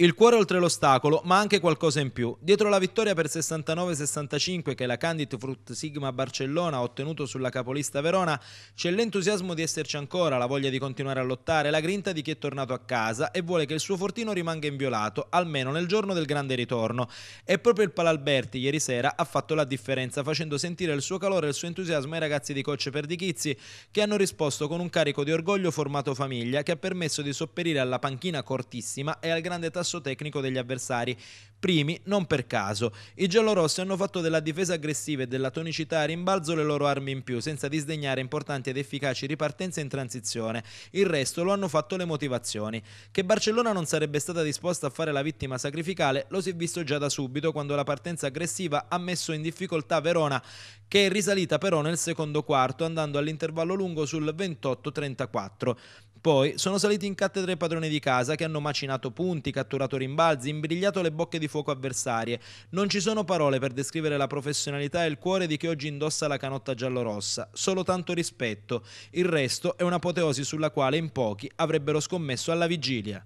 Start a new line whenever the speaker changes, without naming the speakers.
Il cuore oltre l'ostacolo, ma anche qualcosa in più. Dietro la vittoria per 69-65 che la Candid Fruit Sigma Barcellona ha ottenuto sulla capolista Verona, c'è l'entusiasmo di esserci ancora, la voglia di continuare a lottare, la grinta di chi è tornato a casa e vuole che il suo fortino rimanga inviolato, almeno nel giorno del grande ritorno. E proprio il Palalberti ieri sera ha fatto la differenza, facendo sentire il suo calore e il suo entusiasmo ai ragazzi di Coach Perdichizzi, che hanno risposto con un carico di orgoglio formato famiglia, che ha permesso di sopperire alla panchina cortissima e al grande tasso passo tecnico degli avversari. Primi, non per caso. I giallorossi hanno fatto della difesa aggressiva e della tonicità a rimbalzo le loro armi in più, senza disdegnare importanti ed efficaci ripartenze in transizione. Il resto lo hanno fatto le motivazioni. Che Barcellona non sarebbe stata disposta a fare la vittima sacrificale lo si è visto già da subito quando la partenza aggressiva ha messo in difficoltà Verona, che è risalita però nel secondo quarto andando all'intervallo lungo sul 28-34. Poi sono saliti in cattedra i padroni di casa che hanno macinato punti, catturato rimbalzi, imbrigliato le bocche di fuoco avversarie. Non ci sono parole per descrivere la professionalità e il cuore di chi oggi indossa la canotta giallorossa, solo tanto rispetto. Il resto è un'apoteosi sulla quale in pochi avrebbero scommesso alla vigilia.